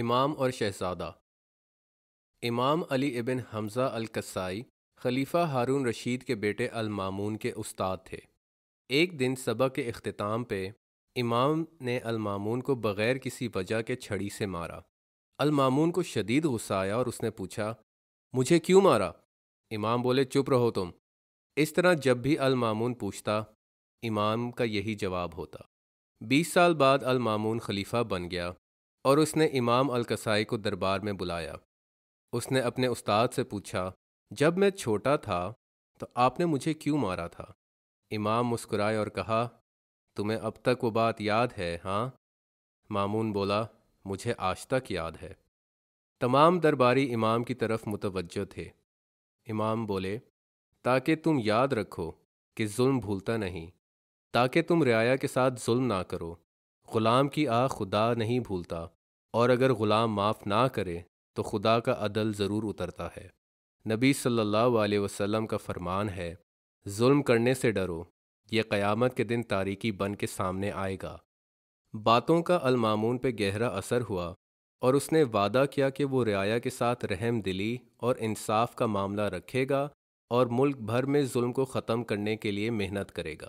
امام اور شہزادہ امام علی ابن حمزہ القصائی خلیفہ ہارون رشید کے بیٹے المامون کے استاد تھے ایک دن سبق کے اختتام پہ امام نے المامون کو بغیر کسی وجہ کے چھڑی سے مارا المامون کو شدید غصہ آیا اور اس نے پوچھا مجھے کیوں مارا امام بولے چپ رہو تم اس طرح جب بھی المامون پوچھتا امام کا یہی جواب ہوتا بیس سال بعد المامون خلیفہ بن گیا اور اس نے امام الکسائی کو دربار میں بلایا اس نے اپنے استاد سے پوچھا جب میں چھوٹا تھا تو آپ نے مجھے کیوں مارا تھا امام مسکرائے اور کہا تمہیں اب تک وہ بات یاد ہے ہاں مامون بولا مجھے آج تک یاد ہے تمام درباری امام کی طرف متوجہ تھے امام بولے تاکہ تم یاد رکھو کہ ظلم بھولتا نہیں تاکہ تم ریا کے ساتھ ظلم نہ کرو غلام کی آ خدا نہیں بھولتا اور اگر غلام معاف نہ کرے تو خدا کا عدل ضرور اترتا ہے نبی صلی اللہ علیہ وسلم کا فرمان ہے ظلم کرنے سے ڈرو یہ قیامت کے دن تاریکی بن کے سامنے آئے گا باتوں کا المامون پہ گہرا اثر ہوا اور اس نے وعدہ کیا کہ وہ رعایا کے ساتھ رحم دلی اور انصاف کا معاملہ رکھے گا اور ملک بھر میں ظلم کو ختم کرنے کے لیے محنت کرے گا